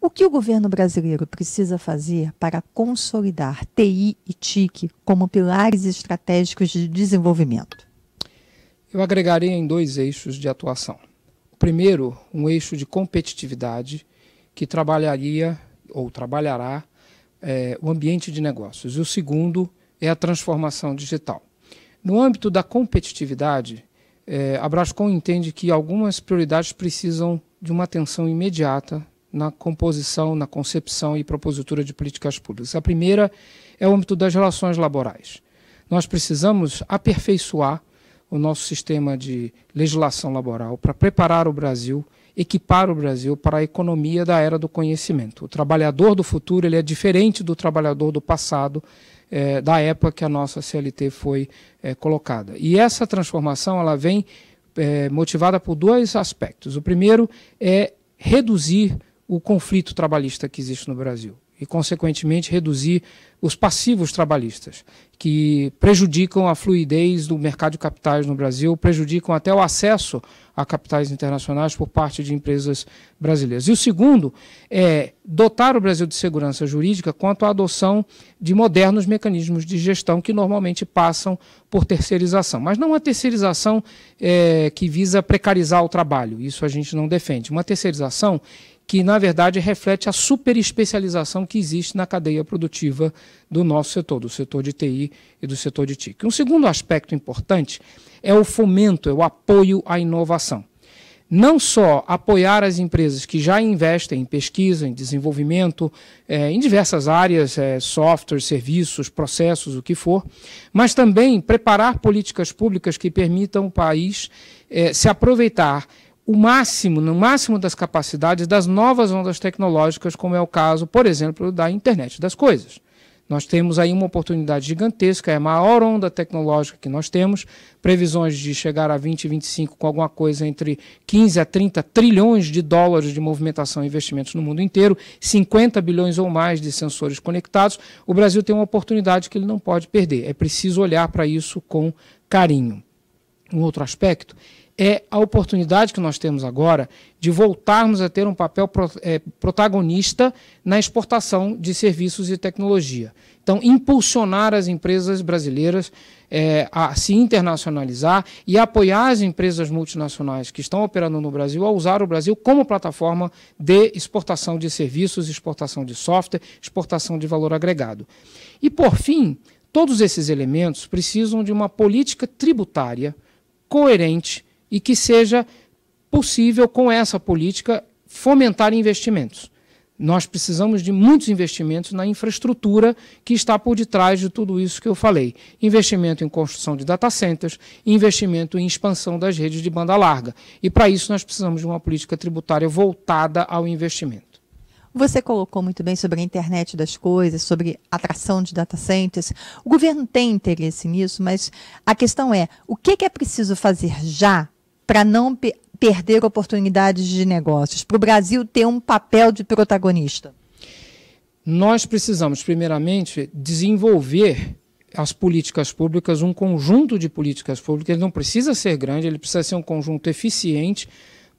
O que o governo brasileiro precisa fazer para consolidar TI e TIC como pilares estratégicos de desenvolvimento? Eu agregaria em dois eixos de atuação. O primeiro, um eixo de competitividade, que trabalharia ou trabalhará é, o ambiente de negócios. E o segundo é a transformação digital. No âmbito da competitividade, é, a Brascom entende que algumas prioridades precisam de uma atenção imediata na composição, na concepção e propositura de políticas públicas. A primeira é o âmbito das relações laborais. Nós precisamos aperfeiçoar o nosso sistema de legislação laboral para preparar o Brasil, equipar o Brasil para a economia da era do conhecimento. O trabalhador do futuro ele é diferente do trabalhador do passado, é, da época que a nossa CLT foi é, colocada. E essa transformação ela vem é, motivada por dois aspectos. O primeiro é reduzir o conflito trabalhista que existe no Brasil e, consequentemente, reduzir os passivos trabalhistas, que prejudicam a fluidez do mercado de capitais no Brasil, prejudicam até o acesso a capitais internacionais por parte de empresas brasileiras. E o segundo é dotar o Brasil de segurança jurídica quanto à adoção de modernos mecanismos de gestão que normalmente passam por terceirização. Mas não uma terceirização é, que visa precarizar o trabalho, isso a gente não defende. Uma terceirização que na verdade reflete a superespecialização que existe na cadeia produtiva do nosso setor, do setor de TI e do setor de TIC. Um segundo aspecto importante é o fomento, é o apoio à inovação. Não só apoiar as empresas que já investem em pesquisa, em desenvolvimento, eh, em diversas áreas, eh, software, serviços, processos, o que for, mas também preparar políticas públicas que permitam o país eh, se aproveitar o máximo, no máximo das capacidades das novas ondas tecnológicas, como é o caso, por exemplo, da internet das coisas. Nós temos aí uma oportunidade gigantesca, é a maior onda tecnológica que nós temos, previsões de chegar a 20, 25, com alguma coisa entre 15 a 30 trilhões de dólares de movimentação e investimentos no mundo inteiro, 50 bilhões ou mais de sensores conectados. O Brasil tem uma oportunidade que ele não pode perder. É preciso olhar para isso com carinho. Um outro aspecto é a oportunidade que nós temos agora de voltarmos a ter um papel é, protagonista na exportação de serviços e tecnologia. Então, impulsionar as empresas brasileiras é, a se internacionalizar e apoiar as empresas multinacionais que estão operando no Brasil a usar o Brasil como plataforma de exportação de serviços, exportação de software, exportação de valor agregado. E, por fim, todos esses elementos precisam de uma política tributária coerente e que seja possível, com essa política, fomentar investimentos. Nós precisamos de muitos investimentos na infraestrutura que está por detrás de tudo isso que eu falei. Investimento em construção de data centers, investimento em expansão das redes de banda larga. E para isso nós precisamos de uma política tributária voltada ao investimento. Você colocou muito bem sobre a internet das coisas, sobre atração de data centers. O governo tem interesse nisso, mas a questão é: o que é preciso fazer já para não pe perder oportunidades de negócios, para o Brasil ter um papel de protagonista? Nós precisamos, primeiramente, desenvolver as políticas públicas, um conjunto de políticas públicas, ele não precisa ser grande, ele precisa ser um conjunto eficiente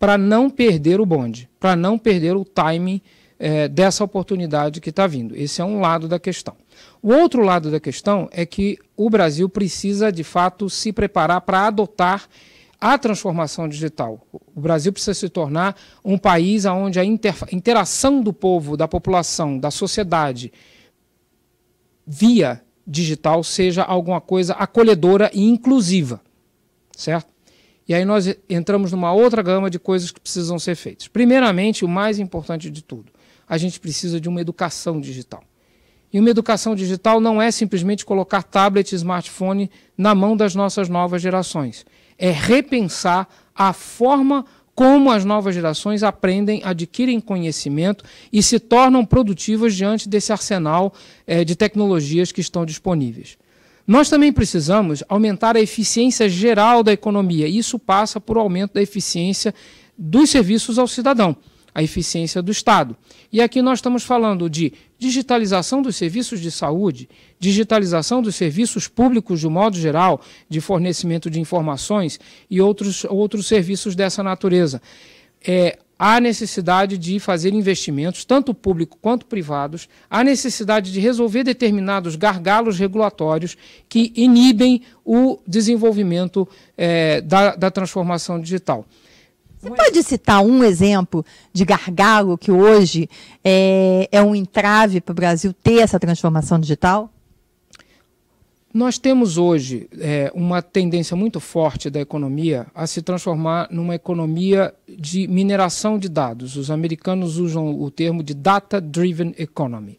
para não perder o bonde, para não perder o timing eh, dessa oportunidade que está vindo. Esse é um lado da questão. O outro lado da questão é que o Brasil precisa, de fato, se preparar para adotar a transformação digital. O Brasil precisa se tornar um país onde a interação do povo, da população, da sociedade via digital seja alguma coisa acolhedora e inclusiva, certo? E aí nós entramos numa outra gama de coisas que precisam ser feitas. Primeiramente, o mais importante de tudo, a gente precisa de uma educação digital. E uma educação digital não é simplesmente colocar tablet e smartphone na mão das nossas novas gerações é repensar a forma como as novas gerações aprendem, adquirem conhecimento e se tornam produtivas diante desse arsenal eh, de tecnologias que estão disponíveis. Nós também precisamos aumentar a eficiência geral da economia. Isso passa por aumento da eficiência dos serviços ao cidadão a eficiência do Estado. E aqui nós estamos falando de digitalização dos serviços de saúde, digitalização dos serviços públicos de um modo geral, de fornecimento de informações e outros, outros serviços dessa natureza. É, há necessidade de fazer investimentos, tanto públicos quanto privados, há necessidade de resolver determinados gargalos regulatórios que inibem o desenvolvimento é, da, da transformação digital. Você Muito... pode citar um exemplo de gargalo que hoje é, é um entrave para o Brasil ter essa transformação digital? Nós temos hoje é, uma tendência muito forte da economia a se transformar numa economia de mineração de dados. Os americanos usam o termo de data-driven economy.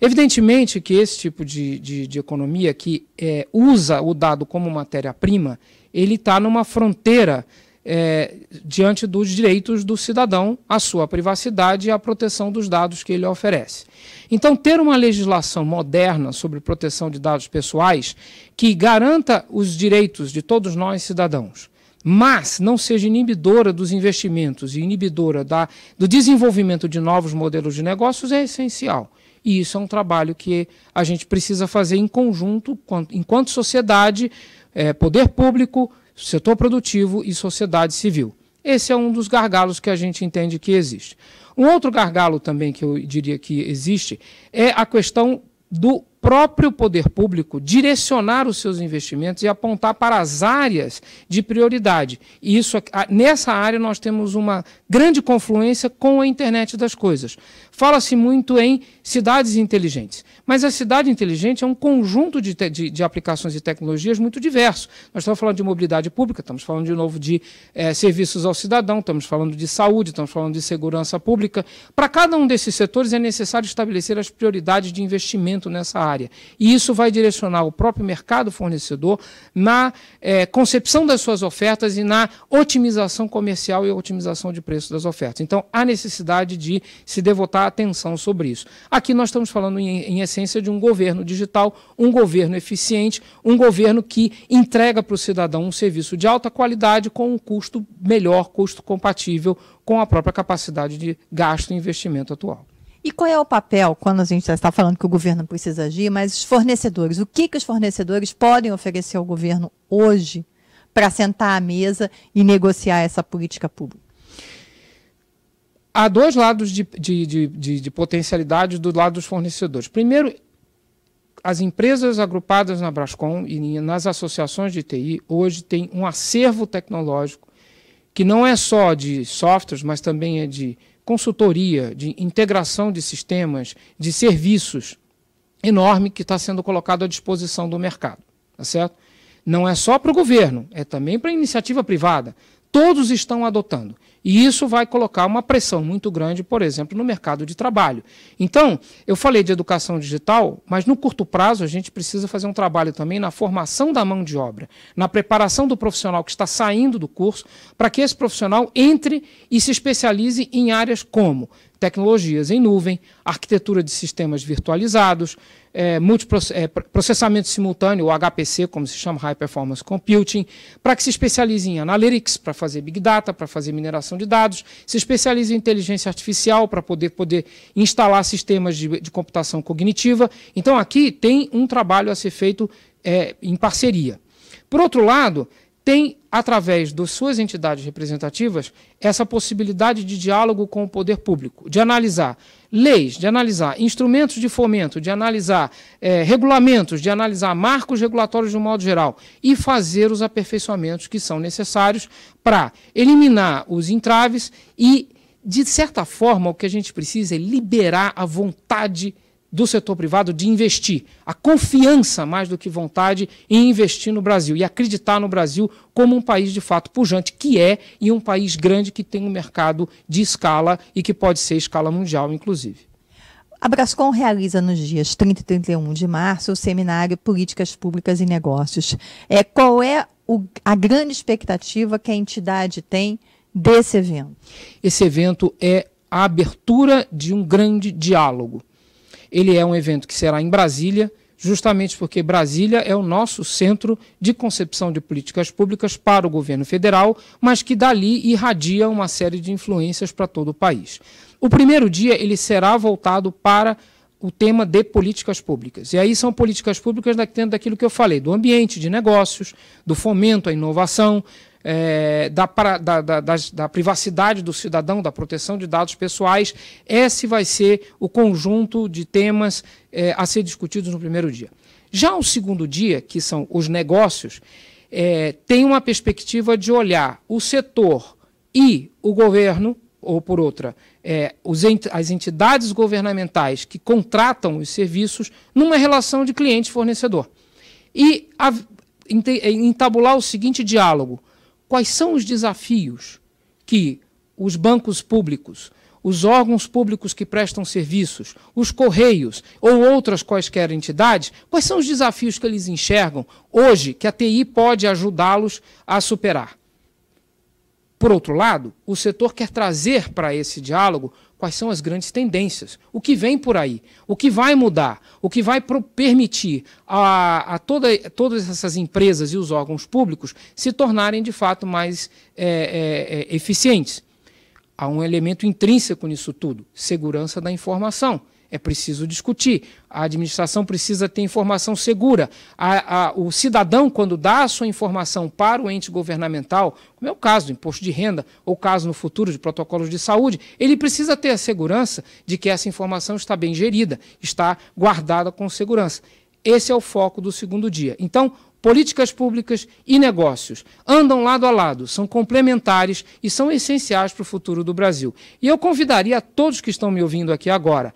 Evidentemente que esse tipo de, de, de economia que é, usa o dado como matéria-prima, ele está numa fronteira é, diante dos direitos do cidadão, à sua privacidade e à proteção dos dados que ele oferece. Então, ter uma legislação moderna sobre proteção de dados pessoais que garanta os direitos de todos nós, cidadãos, mas não seja inibidora dos investimentos e inibidora da, do desenvolvimento de novos modelos de negócios é essencial. E isso é um trabalho que a gente precisa fazer em conjunto, enquanto sociedade, é, poder público, setor produtivo e sociedade civil. Esse é um dos gargalos que a gente entende que existe. Um outro gargalo também que eu diria que existe é a questão do próprio poder público direcionar os seus investimentos e apontar para as áreas de prioridade. E isso, nessa área nós temos uma grande confluência com a internet das coisas. Fala-se muito em cidades inteligentes, mas a cidade inteligente é um conjunto de, de, de, aplicações e tecnologias muito diverso. Nós estamos falando de mobilidade pública, estamos falando de novo de é, serviços ao cidadão, estamos falando de saúde, estamos falando de segurança pública. Para cada um desses setores é necessário estabelecer as prioridades de investimento nessa área área. E isso vai direcionar o próprio mercado fornecedor na é, concepção das suas ofertas e na otimização comercial e otimização de preço das ofertas. Então, há necessidade de se devotar atenção sobre isso. Aqui nós estamos falando, em, em essência, de um governo digital, um governo eficiente, um governo que entrega para o cidadão um serviço de alta qualidade com um custo melhor, custo compatível com a própria capacidade de gasto e investimento atual. E qual é o papel, quando a gente está falando que o governo precisa agir, mas os fornecedores? O que, que os fornecedores podem oferecer ao governo hoje para sentar à mesa e negociar essa política pública? Há dois lados de, de, de, de, de potencialidade do lado dos fornecedores. Primeiro, as empresas agrupadas na Brascom e nas associações de TI hoje têm um acervo tecnológico que não é só de softwares, mas também é de consultoria de integração de sistemas, de serviços enorme que está sendo colocado à disposição do mercado, tá certo? Não é só para o governo, é também para a iniciativa privada todos estão adotando. E isso vai colocar uma pressão muito grande, por exemplo, no mercado de trabalho. Então, eu falei de educação digital, mas no curto prazo a gente precisa fazer um trabalho também na formação da mão de obra, na preparação do profissional que está saindo do curso, para que esse profissional entre e se especialize em áreas como tecnologias em nuvem, arquitetura de sistemas virtualizados, é, é, processamento simultâneo, ou HPC, como se chama, High Performance Computing, para que se especialize em analytics, para fazer Big Data, para fazer mineração de dados, se especialize em inteligência artificial, para poder, poder instalar sistemas de, de computação cognitiva. Então, aqui tem um trabalho a ser feito é, em parceria. Por outro lado, tem, através das suas entidades representativas, essa possibilidade de diálogo com o poder público, de analisar leis, de analisar instrumentos de fomento, de analisar é, regulamentos, de analisar marcos regulatórios de um modo geral e fazer os aperfeiçoamentos que são necessários para eliminar os entraves e, de certa forma, o que a gente precisa é liberar a vontade do setor privado de investir. A confiança, mais do que vontade, em investir no Brasil e acreditar no Brasil como um país de fato pujante, que é, e um país grande que tem um mercado de escala e que pode ser escala mundial, inclusive. A Brascom realiza nos dias 30 e 31 de março o seminário Políticas Públicas e Negócios. É, qual é o, a grande expectativa que a entidade tem desse evento? Esse evento é a abertura de um grande diálogo ele é um evento que será em Brasília, justamente porque Brasília é o nosso centro de concepção de políticas públicas para o governo federal, mas que dali irradia uma série de influências para todo o país. O primeiro dia ele será voltado para o tema de políticas públicas. E aí são políticas públicas dentro daquilo que eu falei, do ambiente de negócios, do fomento à inovação, é, da, da, da, da, privacidade do cidadão, da proteção de dados pessoais, esse vai ser o conjunto de temas é, a ser discutidos no primeiro dia. Já o segundo dia, que são os negócios, é, tem uma perspectiva de olhar o setor e o governo, ou por outra, é, ent as entidades governamentais que contratam os serviços numa relação de cliente-fornecedor. E entabular o seguinte diálogo: quais são os desafios que os bancos públicos, os órgãos públicos que prestam serviços, os correios ou outras quaisquer entidades, quais são os desafios que eles enxergam hoje que a TI pode ajudá-los a superar? Por outro lado, o setor quer trazer para esse diálogo quais são as grandes tendências, o que vem por aí, o que vai mudar, o que vai permitir a, a toda, todas essas empresas e os órgãos públicos se tornarem de fato mais é, é, é eficientes. Há um elemento intrínseco nisso tudo: segurança da informação é preciso discutir. A administração precisa ter informação segura. A, a, o cidadão, quando dá a sua informação para o ente governamental, como é o caso do imposto de renda, ou caso no futuro de protocolos de saúde, ele precisa ter a segurança de que essa informação está bem gerida, está guardada com segurança. Esse é o foco do segundo dia. Então, políticas públicas e negócios andam lado a lado, são complementares e são essenciais para o futuro do Brasil. E eu convidaria a todos que estão me ouvindo aqui agora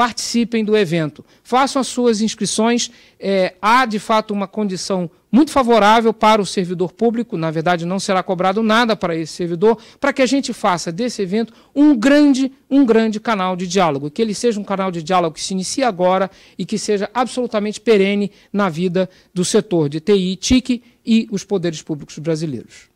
participem do evento, façam as suas inscrições. É, há, de fato, uma condição muito favorável para o servidor público, na verdade, não será cobrado nada para esse servidor, para que a gente faça desse evento um grande, um grande canal de diálogo, que ele seja um canal de diálogo que se inicie agora e que seja absolutamente perene na vida do setor de TI, TIC e os poderes públicos brasileiros.